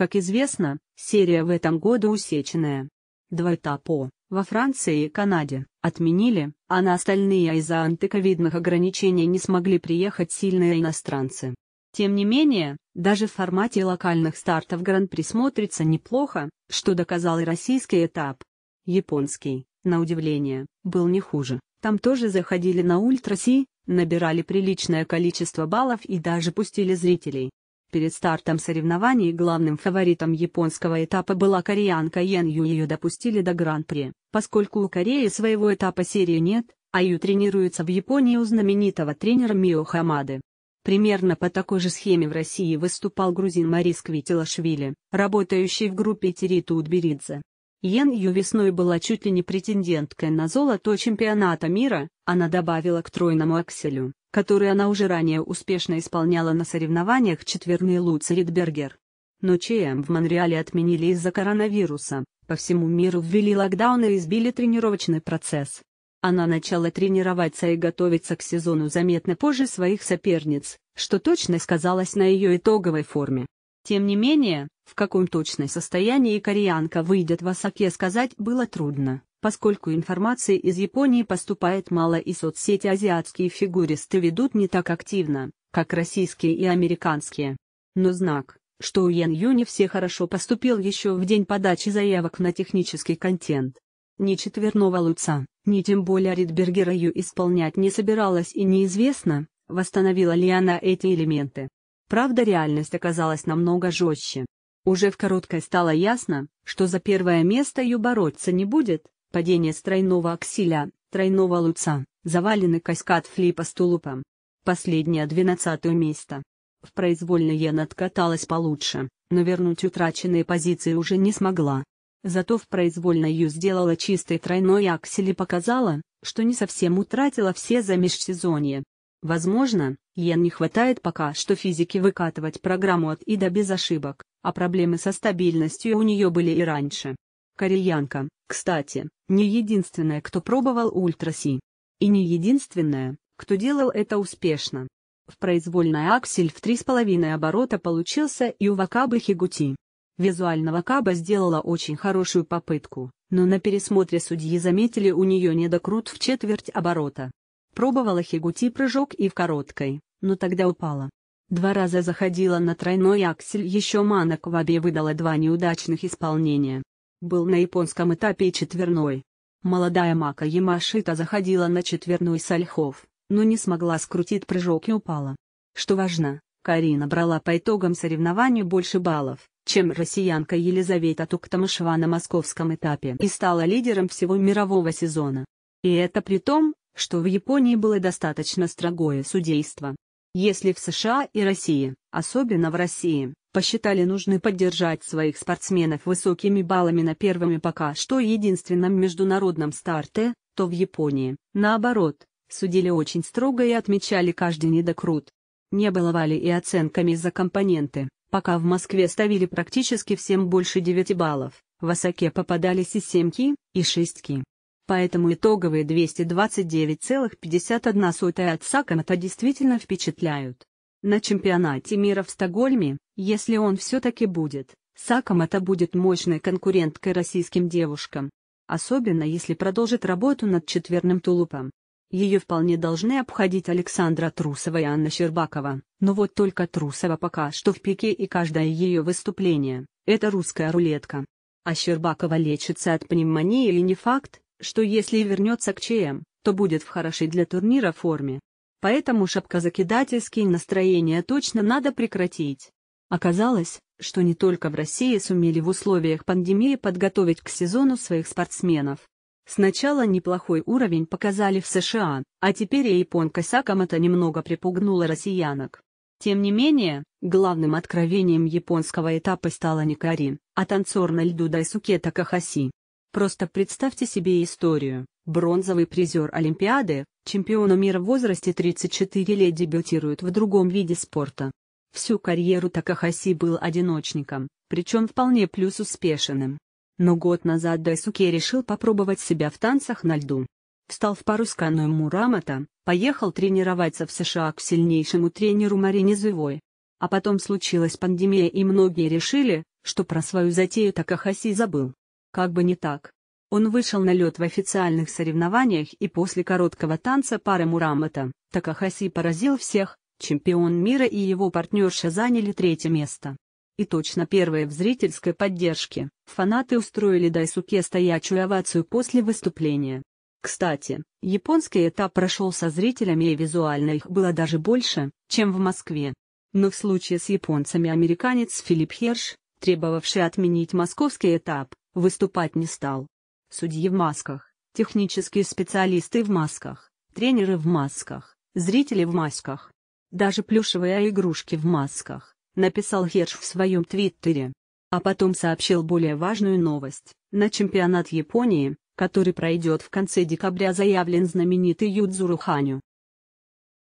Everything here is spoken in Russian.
Как известно, серия в этом году усеченная. Два этапа во Франции и Канаде отменили, а на остальные из-за антиковидных ограничений не смогли приехать сильные иностранцы. Тем не менее, даже в формате локальных стартов гран-при смотрится неплохо, что доказал и российский этап. Японский, на удивление, был не хуже. Там тоже заходили на ультраси, набирали приличное количество баллов и даже пустили зрителей. Перед стартом соревнований главным фаворитом японского этапа была кореянка Йен Ю. Ее допустили до гран-при, поскольку у Кореи своего этапа серии нет, а Ю тренируется в Японии у знаменитого тренера Мио Хамады. Примерно по такой же схеме в России выступал грузин Марис Квитилашвили, работающий в группе Тириту Удберидзе. Йен Ю весной была чуть ли не претенденткой на золото чемпионата мира, она добавила к тройному акселю которые она уже ранее успешно исполняла на соревнованиях четверной Луци Ридбергер. Но ЧМ в Монреале отменили из-за коронавируса, по всему миру ввели локдаун и избили тренировочный процесс. Она начала тренироваться и готовиться к сезону заметно позже своих соперниц, что точно сказалось на ее итоговой форме. Тем не менее, в каком точном состоянии кореянка выйдет в Осаке сказать было трудно. Поскольку информации из Японии поступает мало и соцсети азиатские фигуристы ведут не так активно, как российские и американские. Но знак, что у Ян Юни все хорошо поступил еще в день подачи заявок на технический контент. Ни четверного Луца, ни тем более Ридбергера Ю исполнять не собиралась и неизвестно, восстановила ли она эти элементы. Правда реальность оказалась намного жестче. Уже в короткой стало ясно, что за первое место ее бороться не будет, падение с тройного акселя, тройного луца, заваленный каскад флипа с тулупом. Последнее двенадцатое место. В произвольной я надкаталась получше, но вернуть утраченные позиции уже не смогла. Зато в произвольную сделала чистый тройной аксель и показала, что не совсем утратила все за межсезонье. Возможно, Йен не хватает пока что физики выкатывать программу от и до без ошибок, а проблемы со стабильностью у нее были и раньше. Кореянка, кстати, не единственная, кто пробовал ультраси. И не единственная, кто делал это успешно. В произвольной аксель в 3,5 оборота получился и у Вакабы Хигути. Визуально Вакаба сделала очень хорошую попытку, но на пересмотре судьи заметили у нее недокрут в четверть оборота. Пробовала Хигути прыжок и в короткой, но тогда упала. Два раза заходила на тройной аксель, еще Мана Кваби выдала два неудачных исполнения был на японском этапе четверной. Молодая Мака Ямашита заходила на четверную с ольхов, но не смогла скрутить прыжок и упала. Что важно, Карина брала по итогам соревнований больше баллов, чем россиянка Елизавета Туктамышева на московском этапе и стала лидером всего мирового сезона. И это при том, что в Японии было достаточно строгое судейство. Если в США и России, особенно в России, посчитали нужным поддержать своих спортсменов высокими баллами на первом и пока что единственном международном старте, то в Японии, наоборот, судили очень строго и отмечали каждый недокрут. Не баловали и оценками за компоненты, пока в Москве ставили практически всем больше 9 баллов, в Осаке попадались и семки, и шестки. Поэтому итоговые 229,51 от Сакамото действительно впечатляют. На чемпионате мира в Стокгольме, если он все-таки будет, Сакамото будет мощной конкуренткой российским девушкам. Особенно если продолжит работу над четверным тулупом. Ее вполне должны обходить Александра Трусова и Анна Щербакова, но вот только Трусова пока что в пике и каждое ее выступление – это русская рулетка. А Щербакова лечится от пневмонии или не факт, что если вернется к ЧМ, то будет в хорошей для турнира форме. Поэтому шапкозакидательские настроения точно надо прекратить. Оказалось, что не только в России сумели в условиях пандемии подготовить к сезону своих спортсменов. Сначала неплохой уровень показали в США, а теперь и японка Сакамото немного припугнула россиянок. Тем не менее, главным откровением японского этапа стала не Карин, а танцор на льду Дайсуке Такахаси. Просто представьте себе историю, Бронзовый призер Олимпиады, чемпиона мира в возрасте 34 лет дебютирует в другом виде спорта. Всю карьеру Такахаси был одиночником, причем вполне плюс успешным. Но год назад Дайсуке решил попробовать себя в танцах на льду. Встал в пару с Каной Мурамата, поехал тренироваться в США к сильнейшему тренеру Марине Зывой. А потом случилась пандемия и многие решили, что про свою затею Такахаси забыл. Как бы не так. Он вышел на лед в официальных соревнованиях и после короткого танца пары Мурамата, Такахаси поразил всех, чемпион мира и его партнерша заняли третье место. И точно первые в зрительской поддержке, фанаты устроили Дайсуке стоячую овацию после выступления. Кстати, японский этап прошел со зрителями и визуально их было даже больше, чем в Москве. Но в случае с японцами американец Филипп Херш, требовавший отменить московский этап, выступать не стал. Судьи в масках, технические специалисты в масках, тренеры в масках, зрители в масках. Даже плюшевые игрушки в масках, написал Херш в своем твиттере. А потом сообщил более важную новость. На чемпионат Японии, который пройдет в конце декабря заявлен знаменитый Юдзуру Ханю.